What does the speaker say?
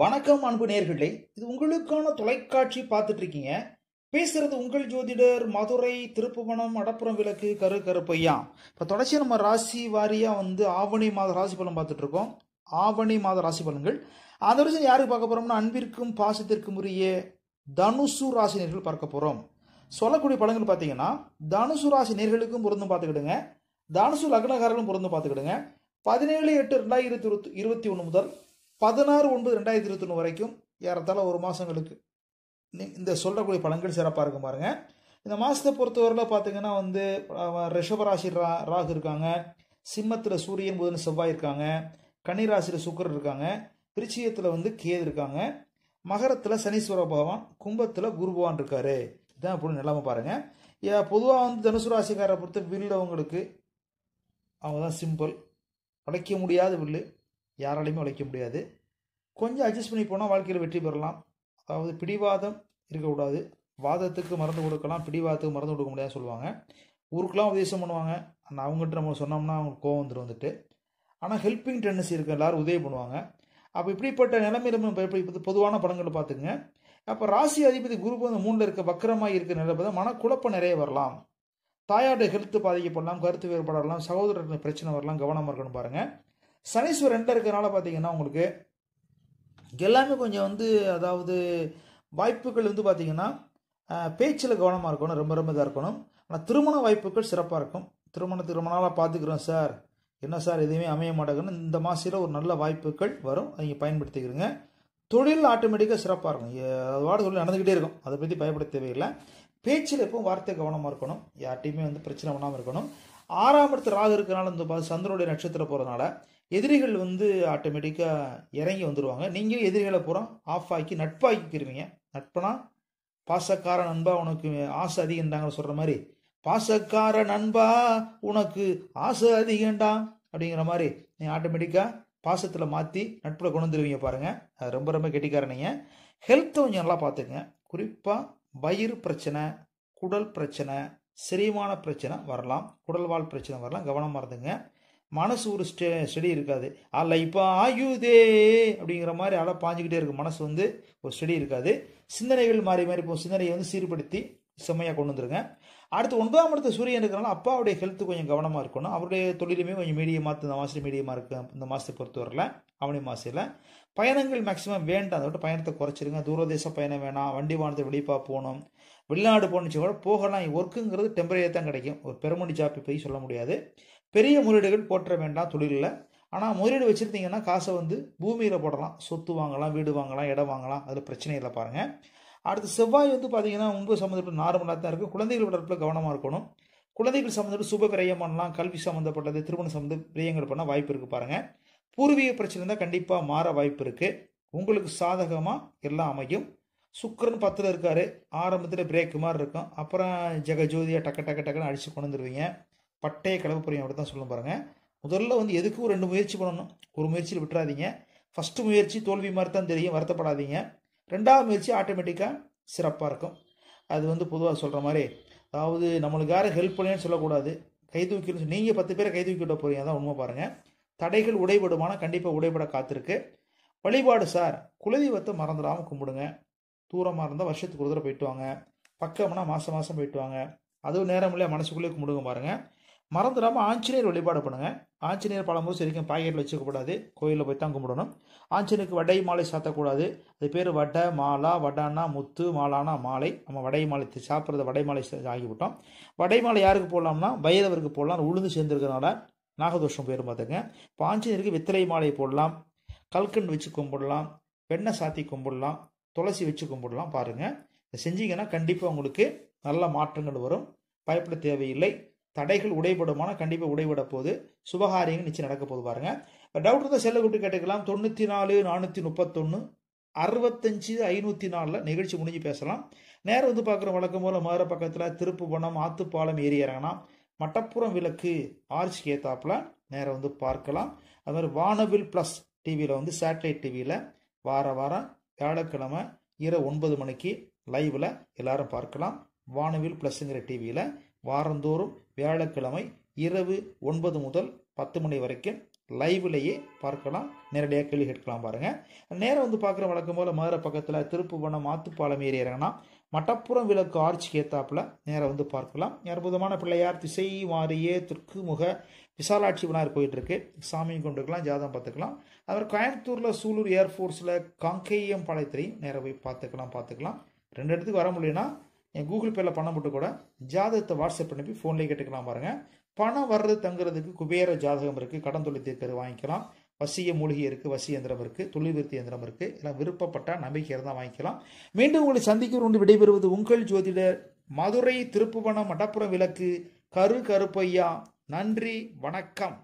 வணக்கம் அன்பு நேர்களே இது உங்களுக்கான தொலைக்காட்சி பார்த்துட்டு இருக்கீங்க பேசுறது உங்கள் ஜோதிடர் மதுரை திருப்புவனம் அடப்புறம் விளக்கு கரு கருப்பையா இப்போ தொடர்ச்சி நம்ம ராசி வாரியாக வந்து ஆவணி மாத ராசி பலன் பார்த்துட்டு இருக்கோம் ஆவணி மாத ராசி பலன்கள் அந்த வருஷம் யாருக்கு பார்க்க போகிறோம்னா அன்பிற்கும் பாசத்திற்கும் உரிய தனுசு ராசி நேர்கள் பார்க்க போகிறோம் சொல்லக்கூடிய பலன்கள் பார்த்தீங்கன்னா தனுசு ராசி நேர்களுக்கும் பொருந்தும் பார்த்துக்கிடுங்க தனுசு லக்னகாரர்களும் பொருந்தும் பார்த்துக்கிடுங்க பதினேழு எட்டு ரெண்டாயிரத்தி இருபத்தி ஒன்று முதல் பதினாறு ஒன்பது ரெண்டாயிரத்தி இருபத்தொன்று வரைக்கும் ஏறத்தாழ ஒரு மாதங்களுக்கு இந்த சொல்கிறக்கூடிய பலன்கள் சிறப்பாக இருக்கும் பாருங்கள் இந்த மாதத்தை பொறுத்தவரையில் பார்த்தீங்கன்னா வந்து ரிஷபராசி ரா ராகு இருக்காங்க சிம்மத்தில் சூரியன் புதன் செவ்வாய் இருக்காங்க கன்னிராசியில் சுக்கர் இருக்காங்க பிரிச்சியத்தில் வந்து கேது இருக்காங்க மகரத்தில் சனீஸ்வர பகவான் கும்பத்தில் குரு பகவான் இருக்கார் இதான் அப்படின்னு நிலமை பாருங்கள் பொதுவாக வந்து தனுசு ராசிக்காரரை பொறுத்த வில்லவங்களுக்கு அவங்க தான் சிம்பிள் உடைக்க முடியாத வில்லு யாராலையுமே உழைக்க முடியாது கொஞ்சம் அட்ஜஸ்ட் பண்ணி போனால் வாழ்க்கையில் வெற்றி பெறலாம் அதாவது பிடிவாதம் இருக்கக்கூடாது வாதத்துக்கு மறந்து கொடுக்கலாம் பிடிவாதத்துக்கு மறந்து கொடுக்க முடியாது சொல்லுவாங்க ஊருக்கெலாம் உபதேசம் பண்ணுவாங்க ஆனால் அவங்ககிட்ட நம்ம சொன்னோம்னா அவங்களுக்கு கோவம் வந்துடும் வந்துட்டு ஆனால் ஹெல்பிங் டெண்டன்சி இருக்குது எல்லோரும் உதவி பண்ணுவாங்க அப்போ இப்படிப்பட்ட நிலைமையில இப்போ பொதுவான படங்களை பார்த்துக்குங்க அப்போ ராசி அதிபதி குரு அந்த மூணில் இருக்க வக்கரமாக இருக்கிற நிலைமை தான் மனக்குழப்பம் நிறைய வரலாம் தாயாருடைய ஹெல்த்து பாதிக்கப்படலாம் கருத்து வேறுபாடலாம் சகோதரர்கள் பிரச்சனை வரலாம் கவனமாக இருக்கணும் பாருங்கள் சனீஸ்வர் ரெண்டு இருக்கிறனால பார்த்தீங்கன்னா உங்களுக்கு எல்லாமே கொஞ்சம் வந்து அதாவது வாய்ப்புகள் வந்து பார்த்திங்கன்னா பேச்சில் கவனமாக இருக்கணும் ரொம்ப ரொம்ப இதாக இருக்கணும் ஆனால் திருமண வாய்ப்புகள் சிறப்பாக இருக்கும் திருமணத்துக்கு ரொம்ப நாளாக பார்த்துக்குறோம் சார் என்ன சார் எதுவுமே அமைய மாட்டேங்குன்னு இந்த மாசியில் ஒரு நல்ல வாய்ப்புகள் வரும் நீங்கள் பயன்படுத்திக்கிறீங்க தொழில் ஆட்டோமேட்டிக்காக சிறப்பாக இருக்கும் வாட தொழில் நடந்துக்கிட்டே இருக்கும் அதை பற்றி பயப்பட தேவையில்லை பேச்சில் எப்பவும் வார்த்தை கவனமாக இருக்கணும் யார்ட்டையுமே வந்து பிரச்சனை பண்ணாமல் இருக்கணும் ஆறாம் இடத்து ராகு இருக்கிறனால இந்த சந்திரனுடைய நட்சத்திரம் போகிறதுனால எதிரிகள் வந்து ஆட்டோமேட்டிக்காக இறங்கி வந்துடுவாங்க நீங்களும் எதிரிகளை பூரா ஆஃப் ஆக்கி நட்பாக்கிக்கிருவீங்க நட்பனா பாசக்கார நண்பா உனக்கு ஆசை அதிகண்டாங்கன்னு சொல்கிற மாதிரி பாசக்கார நண்பா உனக்கு ஆசை அதிகண்டா அப்படிங்கிற மாதிரி நீங்கள் ஆட்டோமேட்டிக்காக பாசத்தில் மாற்றி நட்பில் கொண்டு வந்துடுவீங்க பாருங்கள் அது ரொம்ப ரொம்ப கெட்டிக்காரனீங்க ஹெல்த்தை கொஞ்சம் நல்லா பார்த்துக்குங்க குறிப்பாக வயிறு பிரச்சனை குடல் பிரச்சனை செரிமான பிரச்சனை வரலாம் குடல்வால் பிரச்சனை வரலாம் கவனமாக இருந்துங்க மனசு ஒரு ஸ்டெடி இருக்காது அல்ல இப்போ ஆயுதே அப்படிங்கிற மாதிரி அலை பாஞ்சுக்கிட்டே இருக்கும் மனசு வந்து ஒரு ஸ்டெடி இருக்காது சிந்தனைகள் மாறி மாறி இப்போ சிந்தனையை வந்து சீர்படுத்தி செம்மையாக கொண்டு வந்துருங்க அடுத்து ஒன்பதாம் இடத்த சூரியன் இருக்கிறனால அப்பாவுடைய ஹெல்த்து கொஞ்சம் கவனமாக இருக்கணும் அவருடைய தொழிலுமே கொஞ்சம் மீடியமாக இந்த மாதம் மீடியமாக இருக்கு இந்த மாதத்தை வரல அவனி மாசையில் பயணங்கள் மேக்ஸிமம் வேண்டாம் அதை விட்டு பயணத்தை குறைச்சிருங்க தூரதேச பயணம் வேணாம் வண்டி வானத்தை வெளிப்பாக போகணும் வெளிநாடு போகணுச்சு கூட போகலாம் ஒர்க்குங்கிறது டெம்பரரியாக தான் கிடைக்கும் ஒரு பெருமணி ஜாப்பி போய் சொல்ல முடியாது பெரிய முதலீடுகள் போற்ற வேண்டாம் தொழிலில் ஆனால் முதலீடு வச்சுருந்தீங்கன்னா காசை வந்து பூமியில் போடலாம் சொத்து வாங்கலாம் வீடு வாங்கலாம் இடம் வாங்கலாம் அதில் பிரச்சனை இல்லை பாருங்கள் அடுத்து செவ்வாய் வந்து பார்த்தீங்கன்னா உங்கள் சம்மந்தப்பட்ட நார்மலாக தான் இருக்கும் குழந்தைகள் வளர்ப்பில் கவனமாக இருக்கணும் குழந்தைகள் சம்மந்தப்பட்ட சுப விரயம் பண்ணலாம் கல்வி சம்மந்தப்பட்டது திருமணம் சம்மந்த பிரியங்கள் பண்ண வாய்ப்பு இருக்குது பாருங்கள் பூர்வீக பிரச்சனை தான் கண்டிப்பாக மாற வாய்ப்பு இருக்குது உங்களுக்கு சாதகமாக எல்லாம் அமையும் சுக்கரன் பத்தில் இருக்கார் ஆரம்பத்தில் பிரேக்கு மாதிரி இருக்கும் அப்புறம் ஜெகஜோதியாக டக்கு டக்கு டக்குன்னு அடித்து கொண்டு வந்துடுவீங்க பட்டைய கடவு புரியும் அப்படி தான் சொல்லும் பாருங்கள் முதல்ல வந்து எதுக்கும் ரெண்டு முயற்சி பண்ணணும் ஒரு முயற்சியில் விட்டுறாதீங்க ஃபஸ்ட்டு முயற்சி தோல்வி மாதிரி தான் தெரியும் வருத்தப்படாதீங்க ரெண்டாவது முயற்சி ஆட்டோமேட்டிக்காக சிறப்பாக இருக்கும் அது வந்து பொதுவாக சொல்கிற மாதிரி அதாவது நம்மளுக்கு யாரும் ஹெல்ப் பண்ணேன்னு சொல்லக்கூடாது கை தூக்கின்னு நீங்கள் பத்து பேரை கை தூக்கி விட போகிறீங்க அதான் உண்மை பாருங்கள் தடைகள் உடைபடுமான கண்டிப்பாக உடைபட காத்திருக்கு வழிபாடு சார் குலதெய்வத்தை மறந்துடாமல் கும்பிடுங்க தூரமாக இருந்தால் வருஷத்துக்கு ஒரு தடவை போயிட்டு வாங்க பக்கம்னா மாதம் மாதம் போயிட்டு வாங்க அதுவும் நேரம் இல்லையா மனசுக்குள்ளேயே கும்பிடுங்க பாருங்கள் மறந்துடாமல் ஆஞ்சநேயர் வழிபாடு பண்ணுங்கள் ஆஞ்சநேயர் பழமும் சரிக்கும் பாக்கெட்டில் வச்சுக்கக்கூடாது கோயிலில் போய் தான் கும்பிடணும் ஆஞ்சநேயருக்கு வடை மாலை சாத்தக்கூடாது அது பேர் வடை மாலா வடானா முத்து மாலானா மாலை நம்ம வடை மாலை சாப்பிட்றத வடை மாலை ஆகிவிட்டோம் வடை மாலை யாருக்கு போடலாம்னா வைரவருக்கு போடலாம் உளுந்து சேர்ந்துருக்கனால நாகதோஷம் போயிடும் பார்த்துங்க இப்போ ஆஞ்சநேயருக்கு வித்திரை மாலை போடலாம் கல்கண்டு வச்சு கும்பிடலாம் வெண்ணெய் சாத்தி கும்பிடலாம் துளசி வச்சு கும்பிடலாம் பாருங்கள் இதை செஞ்சீங்கன்னா கண்டிப்பாக உங்களுக்கு நல்ல மாற்றங்கள் வரும் பயப்பட தேவையில்லை தடைகள் உடைபடுமானால் கண்டிப்பாக உடைபட போது சுபகாரியங்கள் நிச்சயம் நடக்க போது பாருங்க டவுட் இருந்தால் செல்ல விட்டு கேட்டுக்கலாம் தொண்ணூற்றி நாலு நானூற்றி முப்பத்தொன்று அறுபத்தஞ்சு ஐநூற்றி நாலில் நிகழ்ச்சி முடிஞ்சு பேசலாம் நேரம் வந்து பார்க்குற வழக்கம் போல் மதுரை பக்கத்தில் திருப்புவனம் ஆத்துப்பாலம் ஏறி இறங்கினா மட்டப்புறம் விளக்கு ஆர்ச்சி கேத்தாப்பில் நேரம் வந்து பார்க்கலாம் அது மாதிரி வானவில் ப்ளஸ் டிவியில் வந்து சேட்டலைட் டிவியில் வார வாரம் வியாழக்கிழமை இரவு ஒன்பது மணிக்கு லைவில் எல்லாரும் பார்க்கலாம் வானவில் ப்ளஸ்ஸுங்கிற டிவியில் வாரந்தோறும் வியாழக்கிழமை இரவு ஒன்பது முதல் பத்து மணி வரைக்கும் லைவ்லேயே பார்க்கலாம் நேரடியாக கேள்வி கேட்கலாம் பாருங்கள் நேரம் வந்து பார்க்குற வழக்கம் போல் மதுரை பக்கத்தில் திருப்புவனம் ஆத்துப்பாலம் ஏறி இறங்கினா மட்டப்புறம் விளக்கு ஆர்ச்சிக்கு ஏத்தாப்புல நேரம் வந்து பார்க்கலாம் அற்புதமான பிள்ளையார் திசை மாறியே தெற்குமுக விசாலாட்சி விநாயகர் கோயில் இருக்குது சாமியும் கொண்டுக்கலாம் ஜாதகம் பார்த்துக்கலாம் அப்புறம் கோயம்புத்தூரில் சூலூர் ஏர்ஃபோர்ஸில் காங்கேயம் பாளையத்திலையும் நேராக போய் பார்த்துக்கலாம் பார்த்துக்கலாம் ரெண்டு இடத்துக்கு வர முடியும்னா என் கூகுள் பேல பணம் போட்டு கூட ஜாதகத்தை வாட்ஸ்அப் அனுப்பி ஃபோன்லேயே கேட்டுக்கலாம் பாருங்கள் பணம் வர்றது தங்குறதுக்கு குபேர ஜாதகம் இருக்குது கடன் தொழில் தீர்க்கர் வாங்கிக்கலாம் வசிய மூலிகை இருக்குது வசி எந்திரம் இருக்குது துளிவிருத்தி எந்திரம் இருக்குது எல்லாம் விருப்பப்பட்ட நம்பிக்கை இருந்தால் வாங்கிக்கலாம் மீண்டும் உங்களை ஒன்று விடைபெறுவது உங்கள் ஜோதிடர் மதுரை திருப்புவனம் மடப்புறம் விளக்கு கரு கருப்பையா நன்றி வணக்கம்